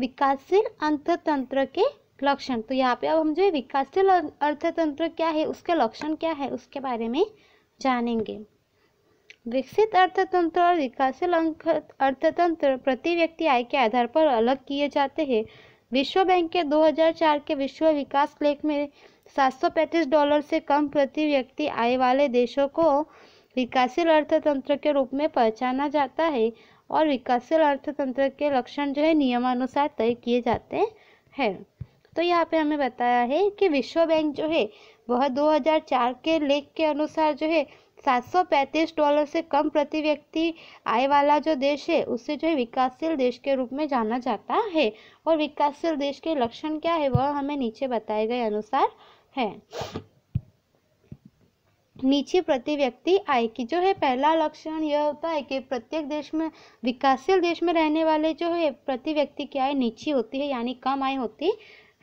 विकासशील अर्थतंत्र के लक्षण तो यहाँ पे अब हम जो है विकासशील अर्थतंत्र क्या है उसके लक्षण क्या है उसके बारे में जानेंगे विकसित अर्थतंत्र और विकासशील अर्थतंत्र प्रति व्यक्ति आय के आधार पर अलग किए जाते हैं विश्व बैंक के 2004 के विश्व विकास लेख में 735 डॉलर से कम प्रति व्यक्ति आय वाले देशों को विकासशील अर्थतंत्र के रूप में पहचाना जाता है और विकासशील अर्थतंत्र के लक्षण जो है नियमानुसार तय किए जाते हैं तो यहाँ पे हमें बताया है कि विश्व बैंक जो है वह 2004 के लेख के अनुसार जो है 735 डॉलर से कम प्रति व्यक्ति आय वाला जो देश है उसे जो है विकासशील देश के रूप में जाना जाता है और विकासशील देश के लक्षण क्या है वह हमें नीचे बताए गए अनुसार है नीचे प्रति व्यक्ति आय की जो है पहला लक्षण यह होता है कि प्रत्येक देश में विकासशील देश में रहने वाले जो है प्रति व्यक्ति की आय नीची होती है यानी कम आय होती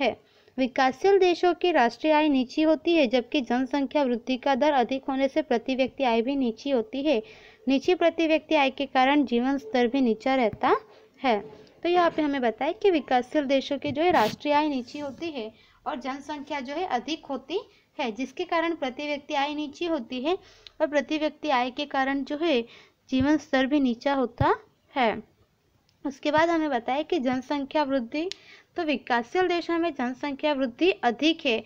है विकासशील देशों की राष्ट्रीय आय नीची होती है जबकि जनसंख्या वृद्धि का दर अधिक होने से प्रति व्यक्ति आय भी नीची होती है नीची प्रति व्यक्ति आय के कारण जीवन स्तर भी नीचा रहता है तो यहाँ पे हमें बताया कि विकासशील देशों की जो है राष्ट्रीय आय नीची होती है और जनसंख्या जो है अधिक होती है जिसके कारण प्रति व्यक्ति आय नीची होती है और प्रति व्यक्ति आय के कारण जो है जीवन स्तर भी नीचा होता है उसके बाद हमें बताया कि जनसंख्या वृद्धि तो विकासशील देशों में जनसंख्या वृद्धि अधिक है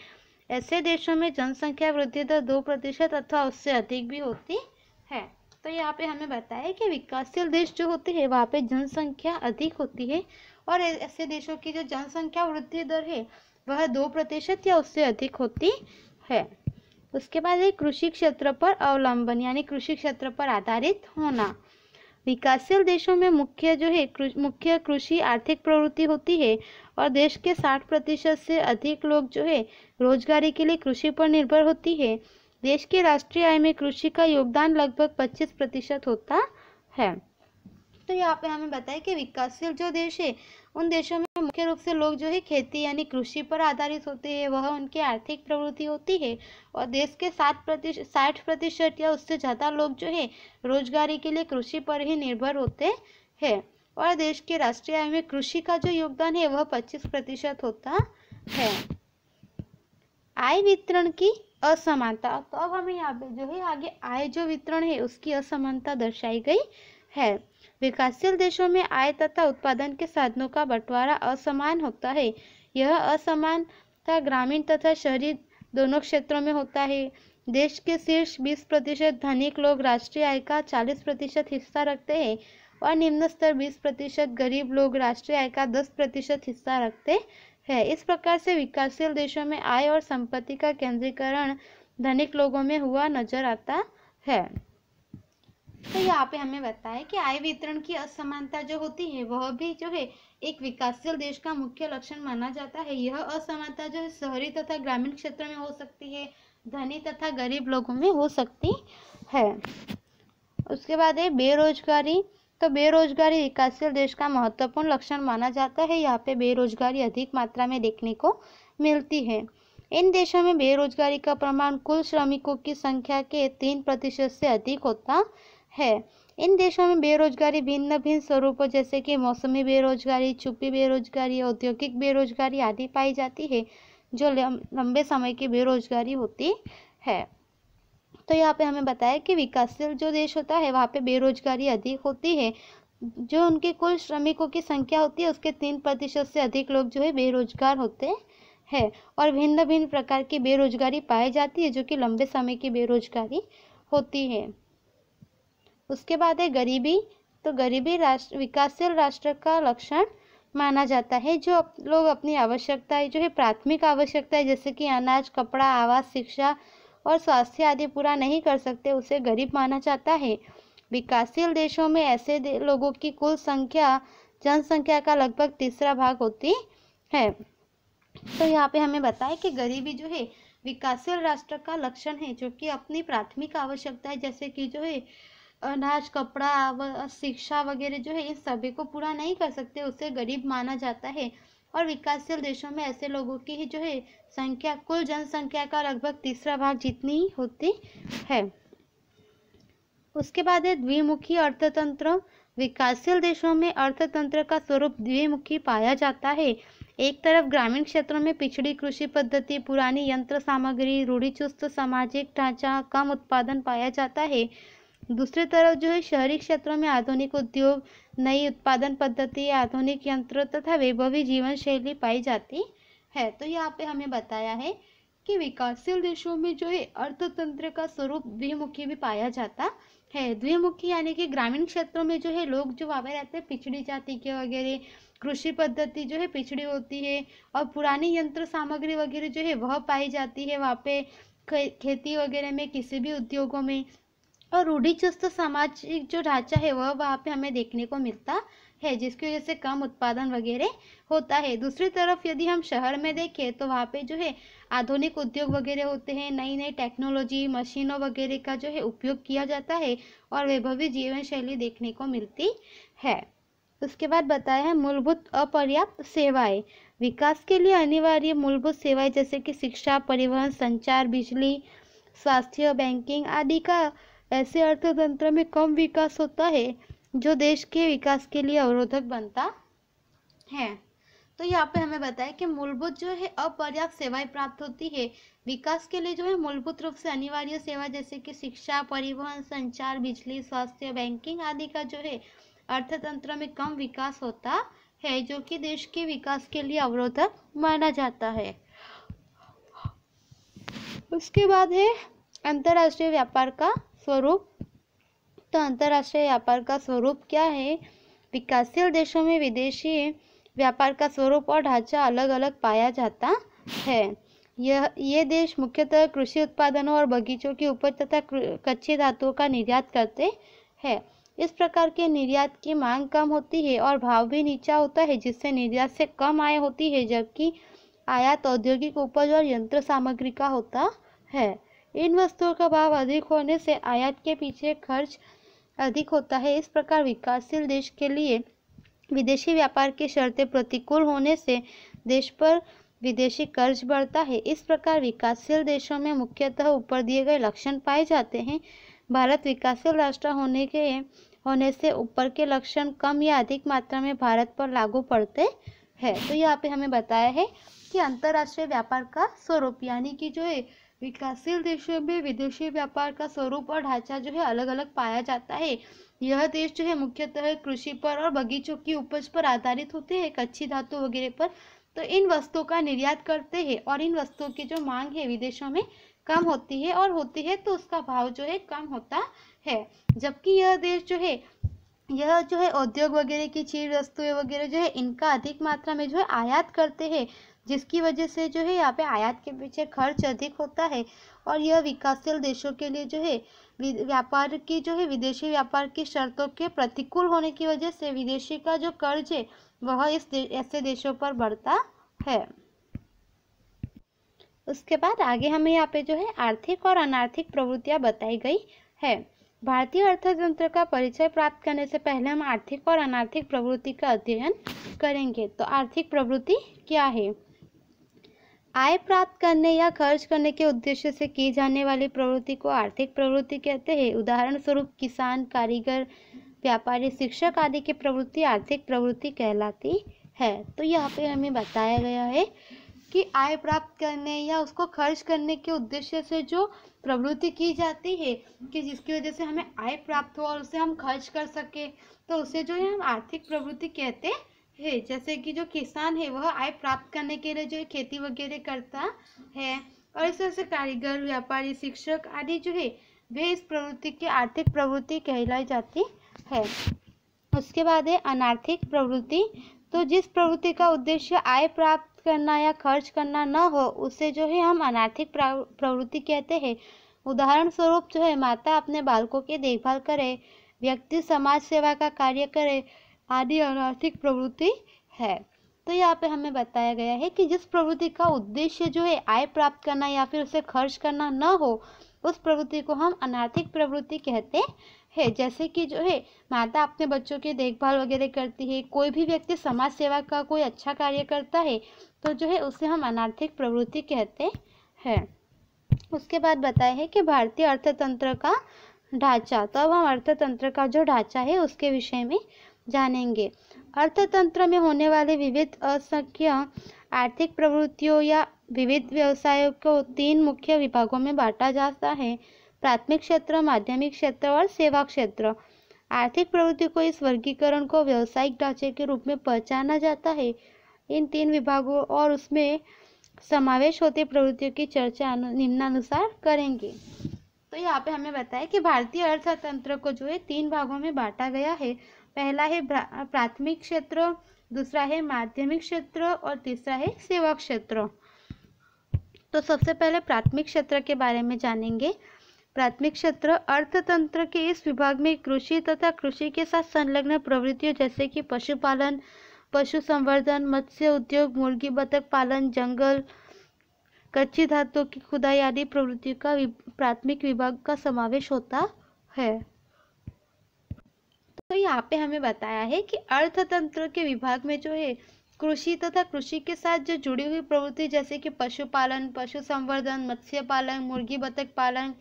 ऐसे देशों में जनसंख्या वृद्धि दर दो प्रतिशत अथवा उससे अधिक भी होती है तो यहाँ पे हमें बताया कि विकासशील देश जो होते हैं वहाँ पे जनसंख्या अधिक होती है और ऐसे देशों की जो जनसंख्या वृद्धि दर है वह दो प्रतिशत या उससे अधिक होती है उसके बाद है कृषि क्षेत्र पर अवलंबन यानी कृषि क्षेत्र पर आधारित होना विकासशील देशों में मुख्य जो है मुख्य कृषि आर्थिक प्रवृत्ति होती है और देश के 60 प्रतिशत से अधिक लोग जो है रोजगारी के लिए कृषि पर निर्भर होती है देश के राष्ट्रीय आय में कृषि का योगदान लगभग 25 प्रतिशत होता है तो यहाँ पे हमें बताया कि विकासशील जो देश है उन देशों में मुख्य रूप से लोग जो है खेती यानी कृषि पर आधारित होते हैं वह उनकी आर्थिक प्रवृत्ति होती है और देश के सात प्रतिशत साठ प्रतिशत या उससे ज़्यादा लोग जो है रोजगारी के लिए कृषि पर ही निर्भर होते हैं और देश के राष्ट्रीय आय में कृषि का जो योगदान है वह पच्चीस प्रतिशत होता है आय वितरण की असमानता तो अब हमें यहाँ पे जो है आगे आय जो वितरण है उसकी असमानता दर्शाई गई है विकासशील देशों में आय तथा उत्पादन के साधनों का बंटवारा असमान होता है यह असमानता ग्रामीण तथा शहरी दोनों क्षेत्रों में होता है देश के शीर्ष 20 प्रतिशत धनिक लोग राष्ट्रीय आय का 40 प्रतिशत हिस्सा रखते हैं और निम्न स्तर 20 प्रतिशत गरीब लोग राष्ट्रीय आय का 10 प्रतिशत हिस्सा रखते हैं इस प्रकार से विकासशील देशों में आय और संपत्ति का केंद्रीकरण धनिक लोगों में हुआ नजर आता है तो यहाँ पे हमें बताया कि आय वितरण की असमानता जो होती है वह भी जो है एक विकासशील देश का मुख्य लक्षण माना जाता है यह असमानता जो है शहरी तथा ग्रामीण क्षेत्र में हो सकती है धनी तथा गरीब लोगों में हो सकती है उसके बाद है बेरोजगारी तो बेरोजगारी विकासशील देश का महत्वपूर्ण लक्षण माना जाता है यहाँ पे बेरोजगारी अधिक मात्रा में देखने को मिलती है इन देशों में बेरोजगारी का प्रमाण कुल श्रमिकों की संख्या के तीन प्रतिशत से अधिक होता है इन देशों में बेरोजगारी भिन्न भिन्न स्वरूपों जैसे कि मौसमी बेरोजगारी छुपी बेरोजगारी औद्योगिक बेरोजगारी आदि पाई जाती है जो लंबे समय की बेरोजगारी होती है तो यहाँ पे हमें बताया कि विकासशील जो देश होता है वहाँ पे बेरोजगारी अधिक होती है जो उनके कुल श्रमिकों की संख्या होती है उसके तीन प्रतिशत से अधिक लोग जो है बेरोजगार होते हैं और भिन्न भिन्न प्रकार की बेरोजगारी पाई जाती है जो कि लंबे समय की बेरोजगारी होती है उसके बाद है गरीबी तो गरीबी राष्ट्र विकासशील राष्ट्र का लक्षण माना जाता है जो अप, लोग अपनी आवश्यकताएं जो है प्राथमिक आवश्यकताएं जैसे कि अनाज कपड़ा आवास शिक्षा और स्वास्थ्य आदि पूरा नहीं कर सकते उसे गरीब माना जाता है विकासशील देशों में ऐसे दे, लोगों की कुल संख्या जनसंख्या का लगभग तीसरा भाग होती है तो यहाँ पे हमें बताया कि गरीबी जो है विकासशील राष्ट्र का लक्षण है जो कि अपनी प्राथमिक आवश्यकता है जैसे कि जो है अनाज कपड़ा व शिक्षा वगैरह जो है इन सभी को पूरा नहीं कर सकते उसे गरीब माना जाता है और विकासशील देशों में ऐसे लोगों की ही जो है संख्या कुल जनसंख्या का लगभग तीसरा भाग जितनी होती है उसके बाद है द्विमुखी अर्थतंत्र विकासशील देशों में अर्थतंत्र का स्वरूप द्विमुखी पाया जाता है एक तरफ ग्रामीण क्षेत्रों में पिछड़ी कृषि पद्धति पुरानी यंत्र सामग्री रूढ़िचुस्त सामाजिक ढांचा कम उत्पादन पाया जाता है दूसरी तरफ जो है शहरी क्षेत्रों में आधुनिक उद्योग नई उत्पादन पद्धति आधुनिक यंत्र तथा वैभवी जीवन शैली पाई जाती है तो यहाँ पे हमें बताया है कि विकासशील देशों में जो है अर्थतंत्र का स्वरूप द्विमुखी भी पाया जाता है द्विमुखी यानी कि ग्रामीण क्षेत्रों में जो है लोग जो वहाँ पे रहते हैं पिछड़ी जाति के वगैरह कृषि पद्धति जो है पिछड़ी होती है और पुरानी यंत्र सामग्री वगैरह जो है वह पाई जाती है वहाँ पे खेती वगैरह में किसी भी उद्योगों में और रूढ़िचुस्त सामाजिक जो ढांचा है वह वहाँ पे हमें देखने को मिलता है जिसकी वजह से कम उत्पादन वगैरह होता है दूसरी तरफ यदि हम शहर में देखें तो वहाँ पे जो है आधुनिक उद्योग वगैरह होते हैं नई नई टेक्नोलॉजी मशीनों वगैरह का जो है उपयोग किया जाता है और वैभवी जीवन शैली देखने को मिलती है उसके बाद बताया है मूलभूत अपर्याप्त सेवाएं विकास के लिए अनिवार्य मूलभूत सेवाएं जैसे कि शिक्षा परिवहन संचार बिजली स्वास्थ्य बैंकिंग आदि का ऐसे अर्थतंत्र में कम विकास होता है जो देश के विकास के लिए अवरोधक बनता है तो यहाँ पे हमें बताया कि मूलभूत जो है अपर्याप्त सेवाएं प्राप्त होती है विकास के लिए जो है मूलभूत रूप से अनिवार्य सेवा जैसे कि शिक्षा परिवहन संचार बिजली स्वास्थ्य बैंकिंग आदि का जो है अर्थतंत्र में कम विकास होता है जो कि देश के विकास के लिए अवरोधक माना जाता है उसके बाद है अंतर्राष्ट्रीय व्यापार का स्वरूप तो अंतर्राष्ट्रीय व्यापार का स्वरूप क्या है विकासशील देशों में विदेशी व्यापार का स्वरूप और ढांचा अलग अलग पाया जाता है यह ये देश मुख्यतः कृषि उत्पादनों और बगीचों की उपज तथा कच्चे धातुओं का निर्यात करते हैं इस प्रकार के निर्यात की मांग कम होती है और भाव भी नीचा होता है जिससे निर्यात से कम आय होती है जबकि आयात औद्योगिक उपज और यंत्र सामग्री का होता है इन वस्तुओं का भाव अधिक होने से आयात के पीछे खर्च अधिक होता है इस प्रकार विकासशील देश के लिए विदेशी व्यापार की शर्तें प्रतिकूल होने से देश पर विदेशी कर्ज बढ़ता है इस प्रकार विकासशील देशों में मुख्यतः ऊपर दिए गए लक्षण पाए जाते हैं भारत विकासशील राष्ट्र होने के होने से ऊपर के लक्षण कम या अधिक मात्रा में भारत पर लागू पड़ते हैं तो यहाँ पे हमें बताया है कि अंतर्राष्ट्रीय व्यापार का स्वरूप यानी कि जो विकासशील देशों में विदेशी व्यापार का स्वरूप और ढांचा जो है अलग अलग पाया जाता है यह देश जो है मुख्यतः कृषि पर और बगीचों की उपज पर आधारित होते हैं कच्ची धातु वगैरह पर तो इन वस्तुओं का निर्यात करते हैं और इन वस्तुओं की जो मांग है विदेशों में कम होती है और होती है तो उसका भाव जो है कम होता है जबकि यह देश जो है यह जो है उद्योग वगैरह की चीज वस्तुएं वगैरह जो है इनका अधिक मात्रा में जो है आयात करते हैं जिसकी वजह से जो है यहाँ पे आयात के पीछे खर्च अधिक होता है और यह विकासशील देशों के लिए जो है व्यापार की जो है विदेशी व्यापार की शर्तों के प्रतिकूल होने की वजह से विदेशी का जो कर्ज है वह इस दे, ऐसे देशों पर बढ़ता है उसके बाद आगे हमें यहाँ पे जो है आर्थिक और अनार्थिक प्रवृत्तियां बताई गई है भारतीय अर्थतंत्र का परिचय प्राप्त करने से पहले हम आर्थिक और अनार्थिक प्रवृत्ति का अध्ययन करेंगे तो आर्थिक प्रवृत्ति क्या है आय प्राप्त करने या खर्च करने के उद्देश्य से की जाने वाली प्रवृत्ति को आर्थिक प्रवृत्ति कहते हैं उदाहरण स्वरूप किसान कारीगर व्यापारी शिक्षक आदि की प्रवृत्ति आर्थिक प्रवृत्ति कहलाती है तो यहाँ पे हमें बताया गया है कि आय प्राप्त करने या उसको खर्च करने के उद्देश्य से जो प्रवृत्ति की जाती है कि जिसकी वजह से हमें आय प्राप्त हो और उसे हम खर्च कर सके तो उसे जो है हम आर्थिक प्रवृत्ति कहते हैं है जैसे कि जो किसान है वह आय प्राप्त करने के लिए जो खेती वगैरह करता है और इस तरह से कारीगर व्यापारी शिक्षक आदि जो है वे इस प्रवृत्ति की आर्थिक प्रवृत्ति कहलाई जाती है उसके बाद है अनार्थिक प्रवृत्ति तो जिस प्रवृत्ति का उद्देश्य आय प्राप्त करना या खर्च करना न हो उसे जो है हम अनार्थिक प्रवृत्ति कहते हैं उदाहरण स्वरूप जो है माता अपने बालकों की देखभाल करे व्यक्ति समाज सेवा का कार्य करे आदि अनार्थिक प्रवृत्ति है तो यहाँ पे हमें बताया गया है कि जिस प्रवृत्ति का उद्देश्य जो है आय प्राप्त करना या फिर उसे खर्च करना न हो उस प्रवृत्ति को हम अनार्थिक प्रवृत्ति कहते है जैसे कि जो है माता अपने बच्चों की देखभाल वगैरह करती है कोई भी व्यक्ति समाज सेवा का कोई अच्छा कार्य करता है तो जो है उसे हम अनार्थिक प्रवृत्ति कहते हैं उसके बाद बताया है कि भारतीय अर्थतंत्र का ढांचा तो अब हम अर्थतंत्र का जो ढांचा है उसके विषय में जानेंगे अर्थतंत्र में होने वाले विविध असंख्य आर्थिक प्रवृत्तियों या विविध व्यवसायों को तीन मुख्य विभागों में बांटा जाता है प्राथमिक क्षेत्र माध्यमिक क्षेत्र और सेवा क्षेत्र आर्थिक प्रवृत्ति को इस वर्गीकरण को व्यवसायिक ढांचे के रूप में पहचाना जाता है इन तीन विभागों और उसमें समावेश होते प्रवृत्तियों की चर्चा निम्नानुसार करेंगे तो यहाँ पे हमें बताया कि भारतीय अर्थतंत्र को जो है तीन भागों में बांटा गया है पहला है प्राथमिक क्षेत्र दूसरा है माध्यमिक क्षेत्र और तीसरा है सेवा क्षेत्र तो सबसे पहले प्राथमिक क्षेत्र के बारे में जानेंगे प्राथमिक क्षेत्र अर्थतंत्र के इस विभाग में कृषि तथा कृषि के साथ संलग्न प्रवृत्तियों जैसे कि पशुपालन पशु संवर्धन मत्स्य उद्योग मुर्गी बतख पालन जंगल कच्ची धातु की खुदाई आदि प्रवृत्तियों का प्राथमिक विभाग का समावेश होता है तो यहाँ पे हमें बताया है कि अर्थतंत्र के विभाग में जो है कृषि तथा कृषि के साथ जो जुड़ी हुई प्रवृत्ति जैसे कि पशुपालन पशु संवर्धन मत्स्य पालन मुर्गी बतख पालन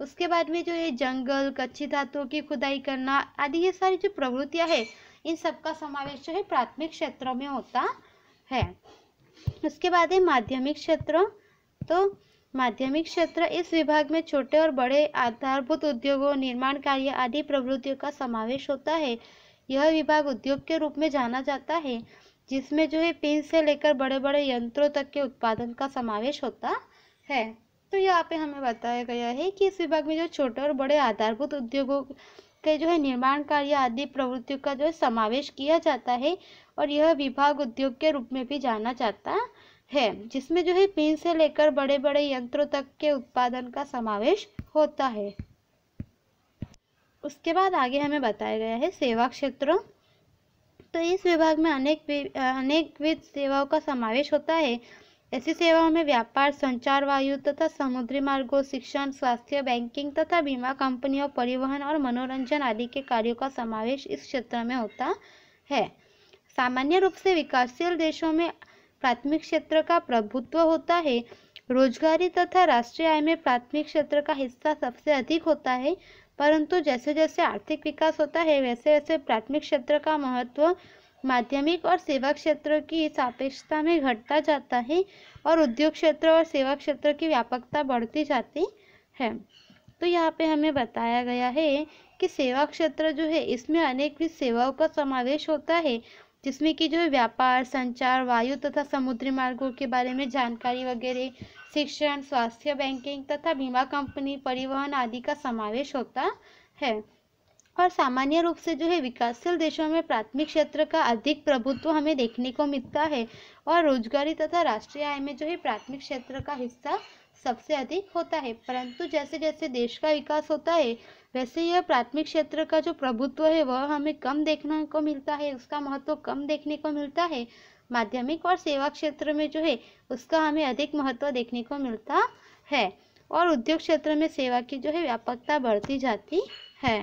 उसके बाद में जो है जंगल कच्ची धातुओं की खुदाई करना आदि ये सारी जो प्रवृत्तियां है इन सबका समावेश जो है प्राथमिक क्षेत्रों में होता है उसके बाद है माध्यमिक क्षेत्र तो माध्यमिक क्षेत्र इस विभाग में छोटे और बड़े आधारभूत उद्योगों निर्माण कार्य आदि प्रवृत्तियों का समावेश होता है यह विभाग उद्योग के रूप में जाना जाता है जिसमें जो है पिन से लेकर बड़े बड़े यंत्रों तक के उत्पादन का समावेश होता है तो यहाँ पे हमें बताया गया है कि इस विभाग में जो छोटे और बड़े आधारभूत उद्योगों के जो है निर्माण कार्य आदि प्रवृत्तियों का जो है समावेश किया जाता है और यह विभाग उद्योग के रूप में भी जाना जाता है जिसमें जो है पेन से लेकर बड़े बड़े यंत्रों तक के उत्पादन का समावेश होता है उसके बाद आगे हमें बताया गया है सेवा क्षेत्र तो इस विभाग में अनेक अनेकविध सेवाओं का समावेश होता है ऐसी सेवाओं में व्यापार संचार वायु तथा समुद्री मार्गों शिक्षण स्वास्थ्य बैंकिंग तथा बीमा कंपनियों परिवहन और मनोरंजन आदि के कार्यों का समावेश इस क्षेत्र में होता है सामान्य रूप से विकासशील देशों में प्राथमिक क्षेत्र का प्रभुत्व होता है रोजगारी तथा राष्ट्रीय आय में प्राथमिक क्षेत्र का हिस्सा सबसे अधिक होता है परंतु जैसे जैसे आर्थिक विकास होता है वैसे वैसे प्राथमिक क्षेत्र का महत्व माध्यमिक और सेवा क्षेत्र की सापेक्षता में घटता जाता है और उद्योग क्षेत्र और सेवा क्षेत्र की व्यापकता बढ़ती जाती है तो यहाँ पे हमें बताया गया है कि सेवा क्षेत्र जो है इसमें भी सेवाओं का समावेश होता है जिसमें कि जो है व्यापार संचार वायु तथा समुद्री मार्गों के बारे में जानकारी वगैरह शिक्षण स्वास्थ्य बैंकिंग तथा बीमा कंपनी परिवहन आदि का समावेश होता है और सामान्य रूप से जो है विकासशील देशों में प्राथमिक क्षेत्र का अधिक प्रभुत्व हमें देखने को मिलता है और रोजगारी तथा राष्ट्रीय आय में जो है प्राथमिक क्षेत्र का हिस्सा सबसे अधिक होता है परंतु जैसे जैसे देश का विकास होता है वैसे यह प्राथमिक क्षेत्र का जो प्रभुत्व है वह हमें कम देखने को मिलता है उसका महत्व कम देखने को मिलता है माध्यमिक और सेवा क्षेत्र में जो है उसका हमें अधिक महत्व देखने को मिलता है और उद्योग क्षेत्र में सेवा की जो है व्यापकता बढ़ती जाती है